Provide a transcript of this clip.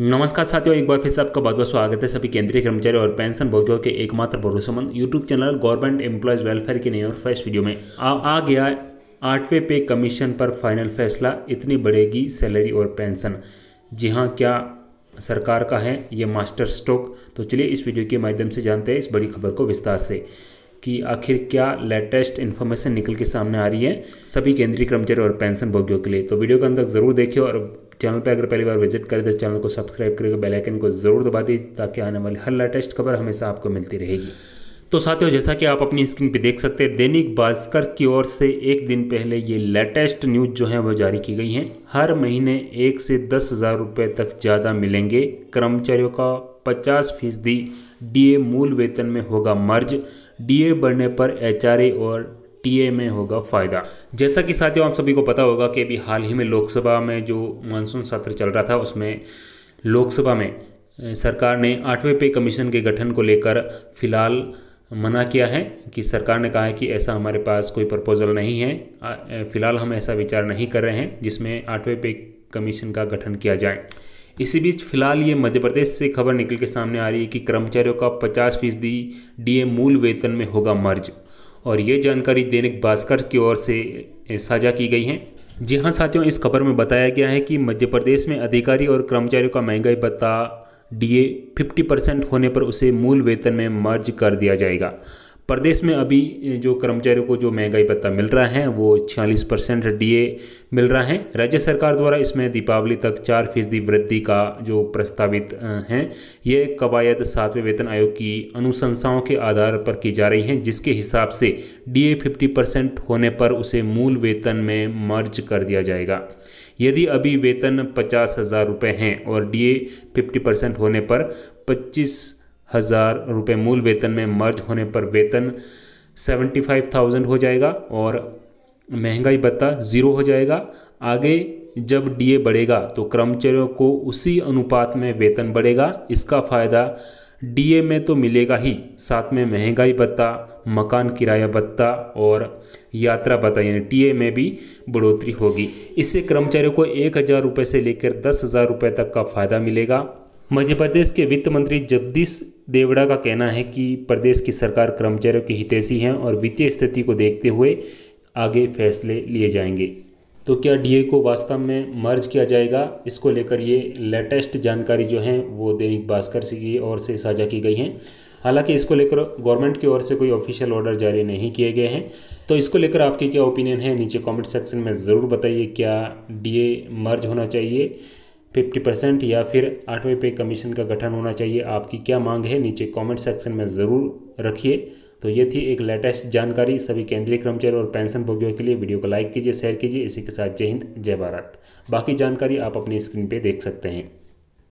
नमस्कार साथियों एक बार फिर से आपका बहुत बहुत स्वागत है सभी केंद्रीय कर्मचारी और पेंशन भोगियों के एकमात्र भरोसेमंद YouTube channel government employees welfare की नई और फर्स्ट वीडियो में आ, आ गया आठवें पे कमीशन पर फाइनल फैसला इतनी बढ़ेगी सैलरी और पेंशन जी हाँ क्या सरकार का है ये मास्टर स्ट्रोक तो चलिए इस वीडियो के माध्यम से जानते हैं इस बड़ी खबर को विस्तार से कि आखिर क्या लेटेस्ट इन्फॉर्मेशन निकल के सामने आ रही है सभी केंद्रीय कर्मचारी और पेंशन भोगियों के लिए तो वीडियो के अंदर जरूर देखिए और चैनल पर अगर पहली बार विजिट करें तो चैनल को सब्सक्राइब करके बेलाइकन को ज़रूर दबा दीजिए ताकि आने वाली हर लेटेस्ट खबर हमेशा आपको मिलती रहेगी तो साथियों जैसा कि आप अपनी स्क्रीन पर देख सकते हैं दैनिक भास्कर की ओर से एक दिन पहले ये लेटेस्ट न्यूज़ जो है वो जारी की गई है हर महीने एक से दस हज़ार रुपये तक ज़्यादा मिलेंगे कर्मचारियों का पचास फीसदी डी मूल वेतन में होगा मर्ज डीए बढ़ने पर एचआरए और टीए में होगा फ़ायदा जैसा कि साथियों आप सभी को पता होगा कि अभी हाल ही में लोकसभा में जो मानसून सत्र चल रहा था उसमें लोकसभा में सरकार ने आठवें पे कमीशन के गठन को लेकर फिलहाल मना किया है कि सरकार ने कहा है कि ऐसा हमारे पास कोई प्रपोजल नहीं है फिलहाल हम ऐसा विचार नहीं कर रहे हैं जिसमें आठवें पे कमीशन का गठन किया जाए इसी बीच फिलहाल ये मध्य प्रदेश से खबर निकल के सामने आ रही है कि कर्मचारियों का 50 फीसदी डी मूल वेतन में होगा मर्ज और ये जानकारी दैनिक भास्कर की ओर से साझा की गई है जी हाँ साथियों इस खबर में बताया गया है कि मध्य प्रदेश में अधिकारी और कर्मचारियों का महंगाई भत्ता डीए 50 परसेंट होने पर उसे मूल वेतन में मर्ज कर दिया जाएगा प्रदेश में अभी जो कर्मचारियों को जो महंगाई भत्ता मिल रहा है वो छियालीस परसेंट डी मिल रहा है राज्य सरकार द्वारा इसमें दीपावली तक चार फीसदी वृद्धि का जो प्रस्तावित है ये कवायद सातवें वेतन आयोग की अनुशंसाओं के आधार पर की जा रही है जिसके हिसाब से डी ए फिफ्टी परसेंट होने पर उसे मूल वेतन में मर्ज कर दिया जाएगा यदि अभी वेतन पचास हज़ार रुपये हैं और डी ए फिफ्टी परसेंट होने पर पच्चीस हज़ार रुपये मूल वेतन में मर्ज होने पर वेतन सेवेंटी फाइव थाउजेंड हो जाएगा और महंगाई भत्ता ज़ीरो हो जाएगा आगे जब डीए बढ़ेगा तो कर्मचारियों को उसी अनुपात में वेतन बढ़ेगा इसका फ़ायदा डीए में तो मिलेगा ही साथ में महंगाई भत्ता मकान किराया भत्ता और यात्रा भत्ता यानी टीए में भी बढ़ोतरी होगी इससे कर्मचारियों को एक हज़ार रुपये से लेकर दस हज़ार रुपये तक का फ़ायदा मिलेगा मध्य प्रदेश के वित्त मंत्री जगदीश देवड़ा का कहना है कि प्रदेश की सरकार कर्मचारियों के हितैषी हैं और वित्तीय स्थिति को देखते हुए आगे फैसले लिए जाएंगे तो क्या डीए को वास्तव में मर्ज किया जाएगा इसको लेकर ये लेटेस्ट जानकारी जो है वो दैनिक भास्कर की ओर से साझा की गई है हालांकि इसको लेकर गवर्नमेंट की ओर से कोई ऑफिशियल ऑर्डर जारी नहीं किए गए हैं तो इसको लेकर आपके क्या ओपिनियन है नीचे कमेंट सेक्शन में ज़रूर बताइए क्या डीए मर्ज होना चाहिए फिफ्टी परसेंट या फिर आठवें पे कमीशन का गठन होना चाहिए आपकी क्या मांग है नीचे कमेंट सेक्शन में ज़रूर रखिए तो ये थी एक लेटेस्ट जानकारी सभी केंद्रीय कर्मचारी और पेंशन भोगियों के लिए वीडियो को लाइक कीजिए शेयर कीजिए इसी के साथ जय हिंद जय भारत बाकी जानकारी आप अपनी स्क्रीन पर देख सकते हैं